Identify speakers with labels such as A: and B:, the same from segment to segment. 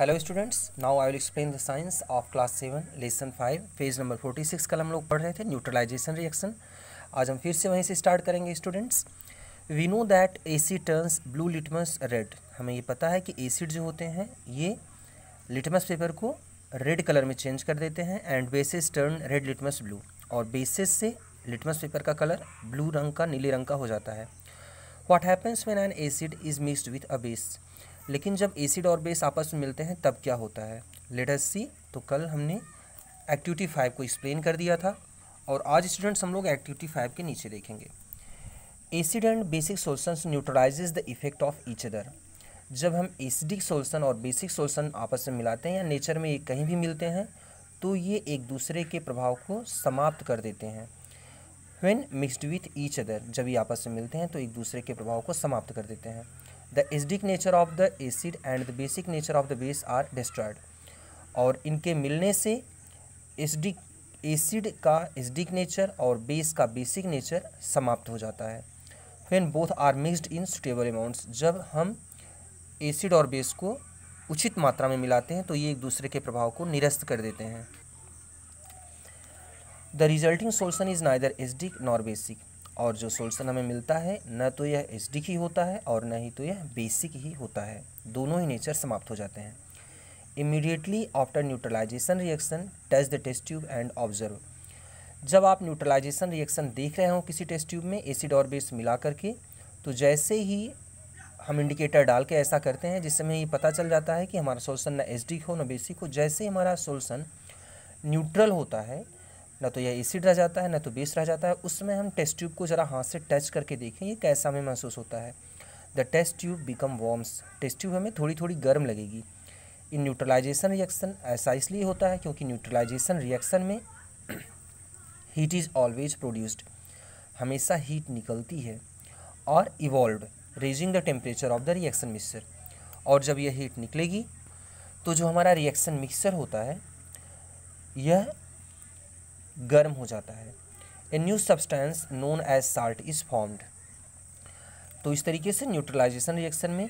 A: hello students now I will explain the science of class seven lesson five page number forty six कल हम लोग पढ़ रहे थे न्यूट्रलाइजेशन रिएक्शन आज हम फिर से वहीं से स्टार्ट करेंगे students we know that acid turns blue litmus red हमें ये पता है कि एसिड जो होते हैं ये लिटमस पेपर को रेड कलर में चेंज कर देते हैं and bases turn red litmus blue और बेसिस से लिटमस पेपर का कलर ब्लू रंग का नीले रंग का हो जाता है what happens when an acid is mixed with a base लेकिन जब एसिड और बेस आपस में मिलते हैं तब क्या होता है लेटस सी तो कल हमने एक्टिविटी फाइव को एक्सप्लेन कर दिया था और आज स्टूडेंट्स हम लोग एक्टिविटी फाइव के नीचे देखेंगे acid and basic solution neutralizes the effect of each other जब हम एसिडिक सोल्सन और बेसिक सोल्सन आपस में मिलाते हैं या नेचर में ये कहीं भी मिलते हैं तो ये एक दूसरे के प्रभाव को समाप्त कर देते हैं when mixed with each other जब ये आपस में मिलते हैं तो एक दूसरे के प्रभाव को समाप्त कर देते हैं the acidic nature of the acid and the basic nature of the base are destroyed और इनके मिलने से एसडिक एसिड का एसडिक नेचर और बेस का बेसिक नेचर समाप्त हो जाता है when both are mixed in suitable amounts जब हम एसिड और बेस को उचित मात्रा में मिलाते हैं तो ये एक दूसरे के प्रभाव को निरस्त कर देते हैं the resulting solution is neither acidic nor basic और जो सोल्यूशन हमें मिलता है न तो यह एच ही होता है और न ही तो यह बेसिक ही होता है दोनों ही नेचर समाप्त हो जाते हैं immediately after neutralization reaction touch the test tube and observe जब आप न्यूट्रलाइजेशन रिएक्शन देख रहे हो किसी टेस्ट ट्यूब में एसिड और बेस मिला करके तो जैसे ही हम इंडिकेटर डाल के ऐसा करते हैं जिससे हमें ये पता चल जाता है कि हमारा सोल्यूशन ना एच हो ना बेसिक हो जैसे ही हमारा सोल्यूशन न्यूट्रल होता है ना तो यह एसिड रह जाता है ना तो बेस रह जाता है उसमें हम टेस्ट ट्यूब को ज़रा हाथ से टच करके देखें ये कैसा हमें महसूस होता है the test tube become warms test tube हमें थोड़ी थोड़ी गर्म लगेगी इन न्यूट्रलाइजेशन रिएक्शन ऐसा इसलिए होता है क्योंकि न्यूट्रलाइजेशन रिएक्शन में हीट इज़ ऑलवेज प्रोड्यूस्ड हमेशा हीट निकलती है और evolve raising the temperature of the reaction mixture और जब यह हीट निकलेगी तो जो हमारा रिएक्शन मिक्सर होता है यह गर्म हो जाता है a new substance known as salt is formed तो इस तरीके से न्यूट्रलाइजेशन रिएक्शन में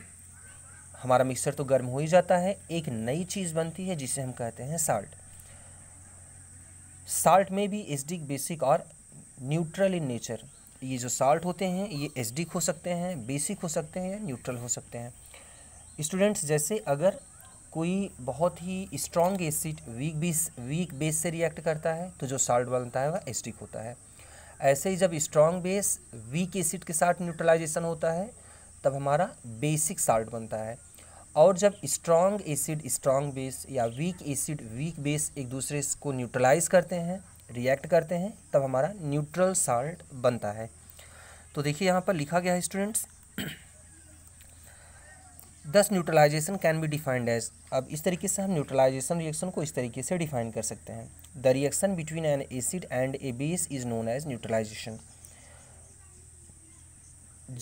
A: हमारा मिक्सचर तो गर्म हो ही जाता है एक नई चीज़ बनती है जिसे हम कहते हैं साल्ट साल्ट में भी एसडिक बेसिक और न्यूट्रल इन नेचर ये जो साल्ट होते हैं ये एसडिक हो सकते हैं बेसिक हो सकते हैं न्यूट्रल हो सकते हैं स्टूडेंट्स जैसे अगर कोई बहुत ही strong acid weak base weak base से रिएक्ट करता है तो जो साल्ट बनता है वह एसिडिक होता है ऐसे ही जब स्ट्रॉन्ग बेस वीक एसिड के साथ न्यूट्रलाइजेशन होता है तब हमारा बेसिक साल्ट बनता है और जब स्ट्रॉन्ग एसिड स्ट्रॉन्ग बेस या वीक एसिड वीक बेस एक दूसरे को न्यूट्रलाइज करते हैं रिएक्ट करते हैं तब हमारा न्यूट्रल साल्ट बनता है तो देखिए यहाँ पर लिखा गया है students thus neutralization can be defined as अब इस तरीके से हम न्यूट्रलाइजेशन रिएक्शन को इस तरीके से डिफाइन कर सकते हैं the reaction between an acid and a base is known as neutralization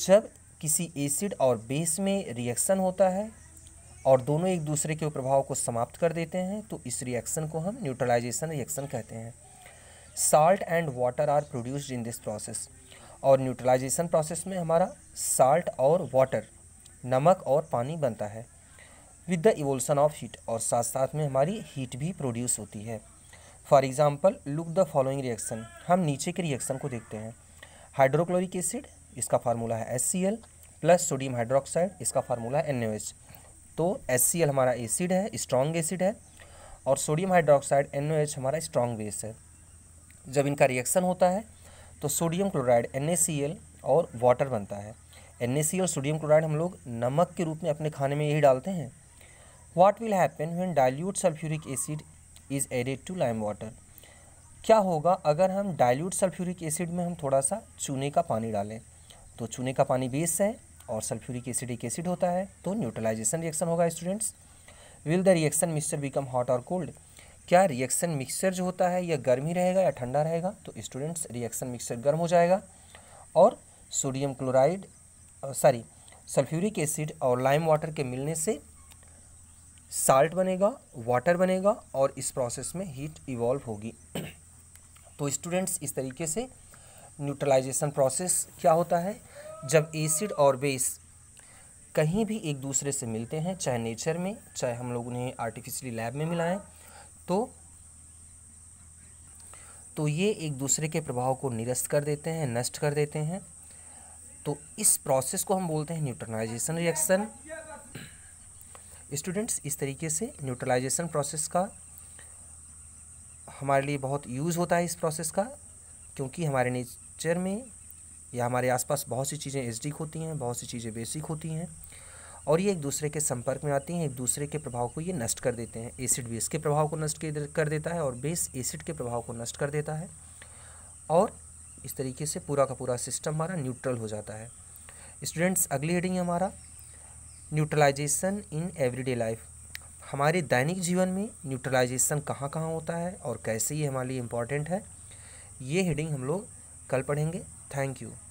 A: जब किसी एसिड और बेस में रिएक्शन होता है और दोनों एक दूसरे के प्रभाव को समाप्त कर देते हैं तो इस रिएक्शन को हम न्यूट्रलाइजेशन रिएक्शन कहते हैं salt and water are produced in this process और न्यूट्रलाइजेशन प्रोसेस में हमारा साल्ट और वाटर नमक और पानी बनता है with the evolution of heat और साथ साथ में हमारी हीट भी प्रोड्यूस होती है for example look the following reaction हम नीचे के रिएक्शन को देखते हैं हाइड्रोक्लोरिक एसिड इसका फार्मूला है S C L plus sodium hydroxide इसका फार्मूला तो है एन ओ एच तो एस सी एल हमारा एसिड है स्ट्रॉन्ग एसिड है और sodium hydroxide N O H हमारा स्ट्रॉन्ग बेस है जब इनका रिएक्शन होता है तो sodium chloride N C L और वाटर बनता है एन और सोडियम क्लोराइड हम लोग नमक के रूप में अपने खाने में यही डालते हैं what will happen when dilute sulphuric acid is added to lime water क्या होगा अगर हम डाइल्यूट सल्फ्यूरिक एसिड में हम थोड़ा सा चूने का पानी डालें तो चूने का पानी बेस है और सल्फ्यूरिक एसिड एक एसिड होता है तो न्यूट्रलाइजेशन रिएक्शन होगा students will the reaction mixture become hot और कोल्ड क्या रिएक्शन मिक्सचर जो होता है यह गर्म ही रहेगा या ठंडा रहेगा तो स्टूडेंट्स रिएक्शन मिक्सचर गर्म हो जाएगा और sodium chloride sorry sulphuric acid और लाइम वाटर के मिलने से साल्ट बनेगा वाटर बनेगा और इस प्रोसेस में हीट इवॉल्व होगी तो स्टूडेंट्स इस तरीके से न्यूट्रलाइजेशन प्रोसेस क्या होता है जब एसिड और बेस कहीं भी एक दूसरे से मिलते हैं चाहे नेचर में चाहे हम लोग उन्हें आर्टिफिशली लैब में मिलाएं तो तो ये एक दूसरे के प्रभाव को निरस्त कर देते हैं नष्ट कर देते हैं तो इस प्रोसेस को हम बोलते हैं न्यूट्रलाइजेशन रिएक्शन स्टूडेंट्स इस तरीके से न्यूट्रलाइजेशन प्रोसेस का हमारे लिए बहुत यूज़ होता है इस प्रोसेस का क्योंकि हमारे नेचर में या हमारे आसपास बहुत सी चीज़ें एसडिक होती हैं बहुत सी चीज़ें बेसिक होती हैं और ये एक दूसरे के संपर्क में आती हैं एक दूसरे के प्रभाव को ये नष्ट कर देते हैं एसिड बेस के प्रभाव को नष्ट कर देता है और बेस एसिड के प्रभाव को नष्ट कर देता है और इस तरीके से पूरा का पूरा सिस्टम हमारा न्यूट्रल हो जाता है स्टूडेंट्स अगली हेडिंग है हमारा न्यूट्रलाइजेशन इन एवरीडे लाइफ हमारे दैनिक जीवन में न्यूट्रलाइजेशन कहाँ कहाँ होता है और कैसे ये हमारे लिए इम्पॉर्टेंट है ये हेडिंग हम लोग कल पढ़ेंगे थैंक यू